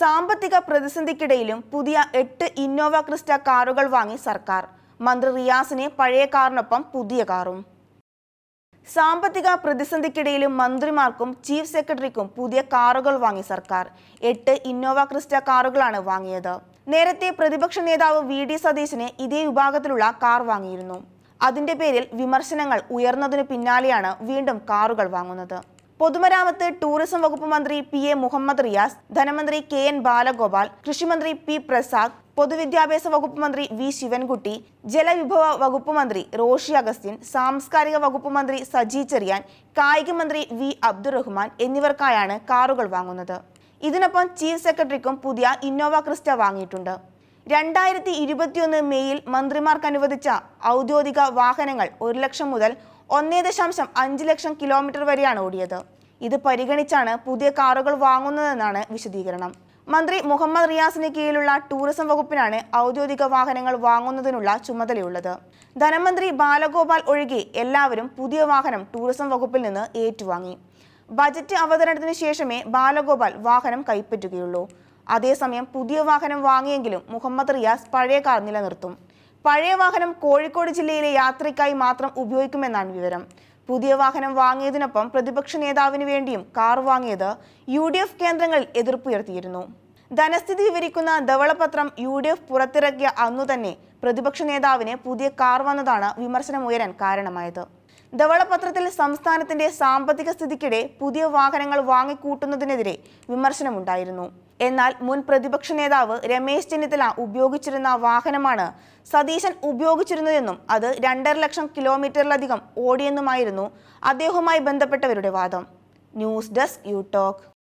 സാമ്പത്തിക പ്രതിസന്ധിക്കിടയിലും പുതിയ എട്ട് ഇന്നോവ ക്രിസ്റ്റ കാറുകൾ വാങ്ങി സർക്കാർ മന്ത്രി റിയാസിന് പഴയ കാറിനൊപ്പം പുതിയ കാറും സാമ്പത്തിക പ്രതിസന്ധിക്കിടയിലും മന്ത്രിമാർക്കും ചീഫ് സെക്രട്ടറിക്കും പുതിയ കാറുകൾ വാങ്ങി സർക്കാർ എട്ട് ഇന്നോവ ക്രിസ്റ്റ കാറുകളാണ് വാങ്ങിയത് നേരത്തെ പ്രതിപക്ഷ നേതാവ് വി ഡി സതീശന് ഇതേ വിഭാഗത്തിലുള്ള കാർ വാങ്ങിയിരുന്നു അതിന്റെ പേരിൽ വിമർശനങ്ങൾ ഉയർന്നതിനു പിന്നാലെയാണ് വീണ്ടും കാറുകൾ വാങ്ങുന്നത് പൊതുമരാമത്ത് ടൂറിസം വകുപ്പ് മന്ത്രി പി എ മുഹമ്മദ് റിയാസ് ധനമന്ത്രി കെ എൻ ബാലഗോപാൽ കൃഷിമന്ത്രി പി പ്രസാദ് പൊതുവിദ്യാഭ്യാസ വകുപ്പ് മന്ത്രി വി ശിവൻകുട്ടി ജലവിഭവ വകുപ്പ് മന്ത്രി റോഷി അഗസ്റ്റിൻ സാംസ്കാരിക വകുപ്പ് മന്ത്രി സജി ചെറിയാൻ കായിക മന്ത്രി വി അബ്ദുറഹ്മാൻ എന്നിവർക്കായാണ് കാറുകൾ വാങ്ങുന്നത് ഇതിനൊപ്പം ചീഫ് സെക്രട്ടറിക്കും പുതിയ ഇന്നോവ ക്രിസ്റ്റ വാങ്ങിയിട്ടുണ്ട് രണ്ടായിരത്തി ഇരുപത്തിയൊന്ന് മെയ്യിൽ മന്ത്രിമാർക്ക് അനുവദിച്ച ഔദ്യോഗിക വാഹനങ്ങൾ ഒരു ലക്ഷം മുതൽ ഒന്നേ ദശാംശം അഞ്ച് ലക്ഷം കിലോമീറ്റർ വരെയാണ് ഓടിയത് ഇത് പരിഗണിച്ചാണ് പുതിയ കാറുകൾ വാങ്ങുന്നതെന്നാണ് വിശദീകരണം മന്ത്രി മുഹമ്മദ് റിയാസിന് കീഴിലുള്ള ടൂറിസം വകുപ്പിനാണ് ഔദ്യോഗിക വാഹനങ്ങൾ വാങ്ങുന്നതിനുള്ള ചുമതലയുള്ളത് ധനമന്ത്രി ബാലഗോപാൽ ഒഴികെ എല്ലാവരും പുതിയ വാഹനം ടൂറിസം വകുപ്പിൽ നിന്ന് ഏറ്റുവാങ്ങി ബജറ്റ് അവതരണത്തിന് ശേഷമേ ബാലഗോപാൽ വാഹനം കൈപ്പറ്റുകയുള്ളൂ അതേസമയം പുതിയ വാഹനം വാങ്ങിയെങ്കിലും മുഹമ്മദ് റിയാസ് പഴയ കാർ നിലനിർത്തും പഴയ വാഹനം കോഴിക്കോട് ജില്ലയിലെ യാത്രയ്ക്കായി മാത്രം ഉപയോഗിക്കുമെന്നാണ് വിവരം പുതിയ വാഹനം വാങ്ങിയതിനൊപ്പം പ്രതിപക്ഷ നേതാവിന് വേണ്ടിയും കാർ വാങ്ങിയത് യു ഡി എഫ് കേന്ദ്രങ്ങളിൽ എതിർപ്പുയർത്തിയിരുന്നു ധനസ്ഥിതി വിവരിക്കുന്ന ധവളപത്രം യു ഡി എഫ് പുറത്തിറക്കിയ അന്നു തന്നെ പ്രതിപക്ഷ നേതാവിന് പുതിയ കാർ വന്നതാണ് വിമർശനമുയരാൻ കാരണമായത് ധവളപത്രത്തിൽ സംസ്ഥാനത്തിന്റെ സാമ്പത്തിക സ്ഥിതിക്കിടെ പുതിയ വാഹനങ്ങൾ വാങ്ങിക്കൂട്ടുന്നതിനെതിരെ വിമർശനമുണ്ടായിരുന്നു എന്നാൽ മുൻ പ്രതിപക്ഷ നേതാവ് രമേശ് ചെന്നിത്തല ഉപയോഗിച്ചിരുന്ന വാഹനമാണ് സതീശൻ ഉപയോഗിച്ചിരുന്നതെന്നും അത് രണ്ടര ലക്ഷം കിലോമീറ്ററിലധികം ഓടിയെന്നുമായിരുന്നു അദ്ദേഹവുമായി ബന്ധപ്പെട്ടവരുടെ വാദം ന്യൂസ് ഡെസ്ക് യു ടോക്ക്